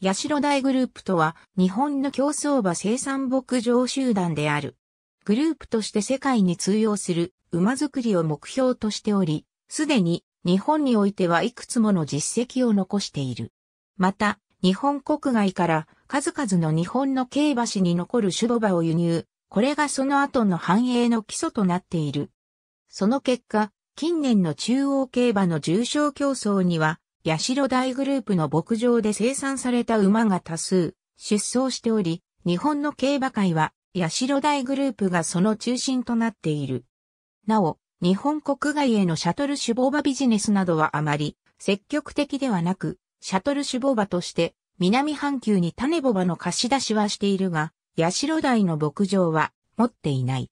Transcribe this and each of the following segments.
八代大グループとは日本の競走馬生産牧場集団である。グループとして世界に通用する馬作りを目標としており、すでに日本においてはいくつもの実績を残している。また、日本国外から数々の日本の競馬史に残る種母馬を輸入、これがその後の繁栄の基礎となっている。その結果、近年の中央競馬の重賞競争には八代大グループの牧場で生産された馬が多数出走しており、日本の競馬界は八代大グループがその中心となっている。なお、日本国外へのシャトル守防馬ビジネスなどはあまり積極的ではなく、シャトル守防馬として南半球に種牡馬の貸し出しはしているが、八代大の牧場は持っていない。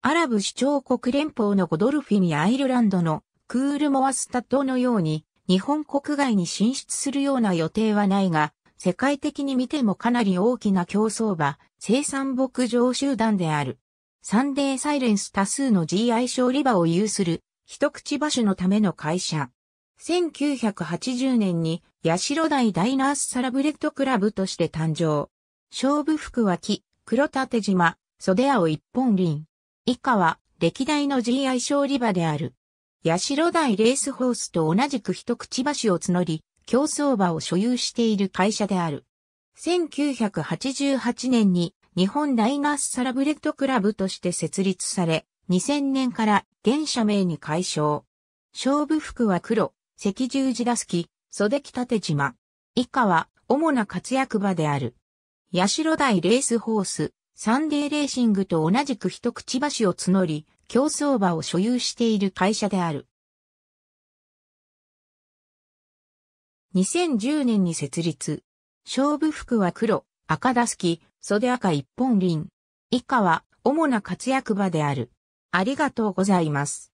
アラブ首長国連邦のゴドルフィンやアイルランドのクールモアスタ島のように日本国外に進出するような予定はないが、世界的に見てもかなり大きな競争馬、生産牧場集団である。サンデーサイレンス多数の GI 勝利馬を有する、一口馬種のための会社。1980年に、八代台ダイナースサラブレッドクラブとして誕生。勝負服は木、黒縦島、袖青一本輪。以下は、歴代の GI 勝利馬である。八代台レースホースと同じく一口橋を募り、競走馬を所有している会社である。1988年に日本ダイナースサラブレッドクラブとして設立され、2000年から現社名に改称。勝負服は黒、赤十字好き、袖着立島。以下は主な活躍場である。八代台レースホース、サンデーレーシングと同じく一口橋を募り、競走馬を所有している会社である。2010年に設立。勝負服は黒、赤ダスキ、袖赤一本輪。以下は主な活躍場である。ありがとうございます。